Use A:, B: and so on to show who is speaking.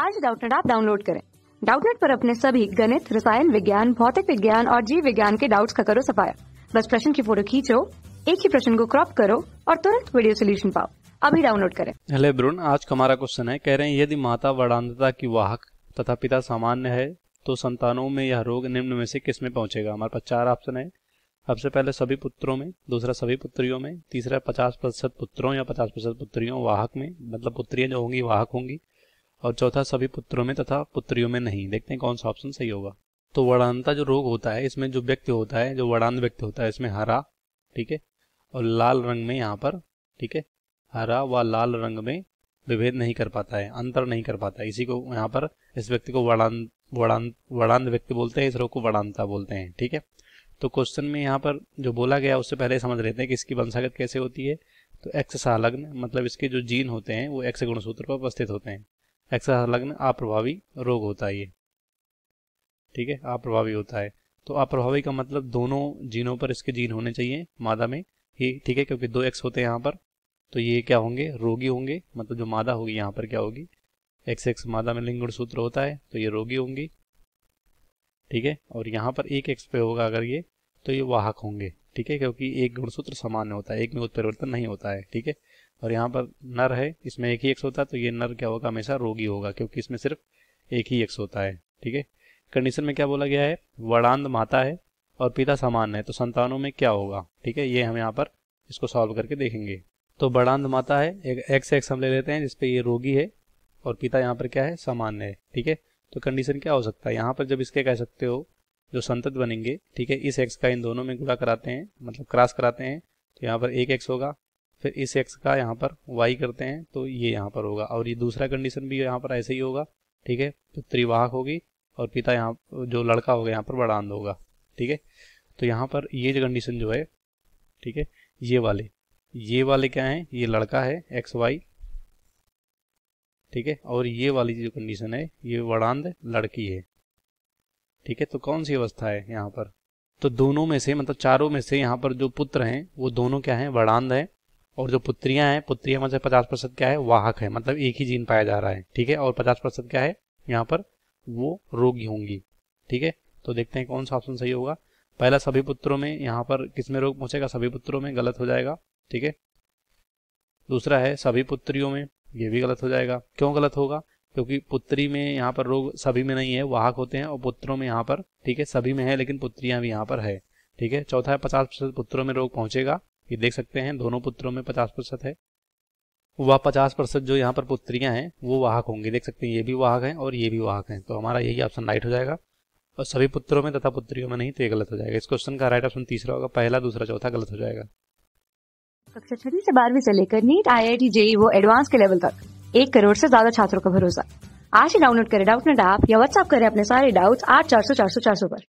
A: आज डाउटनेट आप डाउनलोड करें डाउटनेट पर अपने सभी गणित रसायन विज्ञान भौतिक विज्ञान और जीव विज्ञान के डाउट्स का करो सफाया बस प्रश्न की फोटो खींचो एक ही प्रश्न को क्रॉप करो और तुरंत वीडियो सोल्यूशन पाओ अभी डाउनलोड करें हेलो ब्रुन आज का हमारा क्वेश्चन है कह रहे हैं यदि माता वड़ांधता की वाहक तथा पिता सामान्य है तो संतानों में यह रोग निम्न में से किस में पहुंचेगा हमारे पास चार ऑप्शन है सबसे पहले सभी पुत्रों में दूसरा सभी पुत्रियों में तीसरा पचास प्रतिशत पुत्रों या पचास प्रतिशत पुत्रियों वाहक में मतलब पुत्रियां जो होंगी वाहक होंगी और चौथा सभी पुत्रों में तथा पुत्रियों में नहीं देखते हैं कौन सा ऑप्शन सही होगा तो वड़ानता जो रोग होता है इसमें जो व्यक्ति होता है जो वड़ान व्यक्ति होता है इसमें हरा ठीक है और लाल रंग में यहाँ पर ठीक है हरा व लाल रंग में विभेद नहीं कर पाता है अंतर नहीं कर पाता है इसी को यहाँ पर इस व्यक्ति को वड़ान वड़ान वड़ान व्यक्ति बोलते हैं इस रोग को वड़ानता बोलते हैं ठीक है तो क्वेश्चन में यहाँ पर जो बोला गया उससे पहले समझ लेते हैं कि इसकी वंशागत कैसे होती है तो एक्स संलग्न मतलब इसके जो जीन होते हैं वो एक्स गुणसूत्र पर उपस्थित होते हैं एक्सरसाइज लग्न अप्रभावी रोग होता है ये ठीक है अप्रभावी होता है तो अप्रभावी का मतलब दोनों जीनों पर इसके जीन होने चाहिए मादा में ही ठीक है क्योंकि दो एक्स होते हैं यहाँ पर तो ये क्या होंगे रोगी होंगे मतलब जो मादा होगी यहाँ पर क्या होगी एक्स एक्स मादा में लिंग सूत्र होता है तो ये रोगी होंगी ठीक है और यहाँ पर एक एक्स पे होगा अगर ये तो ये वाहक होंगे ठीक है क्योंकि एक गुणसूत्र सामान्य होता है एक में उत्परिवर्तन नहीं होता है ठीक है और यहाँ पर नर है इसमें एक ही एक्स होता है तो ये नर क्या होगा हमेशा रोगी होगा क्योंकि इसमें सिर्फ एक ही एक्स होता है ठीक है कंडीशन में क्या बोला गया है वड़ांध माता है और पिता समान है तो संतानों में क्या होगा ठीक है ये हम यहाँ पर इसको सॉल्व करके देखेंगे तो बड़ांध माता है एक एक्स एक्स हम ले लेते हैं जिसपे ये रोगी है और पिता यहाँ पर क्या है समान है ठीक है तो कंडीशन क्या हो सकता है यहाँ पर जब इसके कह सकते हो जो संतत बनेंगे ठीक है इस एक्स का इन दोनों में गुड़ा कराते हैं मतलब क्रॉस कराते हैं तो यहाँ पर एक एक्स होगा फिर इस एक्स का यहाँ पर वाई करते हैं तो ये यहाँ पर होगा और ये दूसरा कंडीशन भी यहाँ पर ऐसे ही होगा ठीक है तो त्रिवाहक होगी और पिता यहाँ जो लड़का होगा यहाँ पर अंध होगा ठीक है तो यहाँ पर ये जो कंडीशन जो है ठीक है ये वाले ये वाले क्या है ये लड़का है एक्स वाई ठीक है और ये वाली जो कंडीशन है ये वड़ांध लड़की है ठीक है तो कौन सी अवस्था है यहाँ पर तो दोनों में से मतलब चारों में से यहाँ पर जो पुत्र हैं वो दोनों क्या हैं वड़ांध हैं और जो पुत्रियां हैं पुत्रियां मतलब पचास प्रतिशत क्या है वाहक है मतलब एक ही जीन पाया जा रहा है ठीक है और पचास प्रतिशत क्या है यहाँ पर वो रोगी होंगी ठीक है तो देखते हैं कौन सा ऑप्शन सही होगा पहला सभी पुत्रों में यहाँ पर किसमें रोग पूछेगा सभी पुत्रों में गलत हो जाएगा ठीक है दूसरा है सभी पुत्रियों में ये भी गलत हो जाएगा क्यों गलत होगा क्योंकि पुत्री में यहाँ पर रोग सभी में नहीं है वाहक होते हैं और पुत्रों में यहाँ पर ठीक है सभी में है लेकिन पुत्रियां भी यहाँ पर है ठीक है चौथा है पचास प्रतिशत पुत्रों में रोग पहुंचेगा ये देख सकते हैं दोनों पुत्रों में पचास प्रतिशत है वह पचास प्रतिशत जो यहाँ पर पुत्रियाँ हैं वो वाहक होंगी देख सकते हैं ये भी वाहक हैं और ये भी वाहक हैं तो हमारा यही ऑप्शन राइट हो जाएगा और सभी पुत्रों में तथा पुत्रियों में नहीं तो ये गलत हो जाएगा इस क्वेश्चन का राइट ऑप्शन तीसरा होगा पहला दूसरा चौथा गलत हो जाएगा कक्षा छठी से बारहवीं से लेकर NEET I I T JEE वो एडवांस के लेवल तक एक करोड़ से ज्यादा छात्रों का भरोसा आज ही डाउनलोड करें डाउट नेट ऐप या व्हाट्सअप करें अपने सारे डाउट्स आठ चार सौ चार सौ चार सौ पर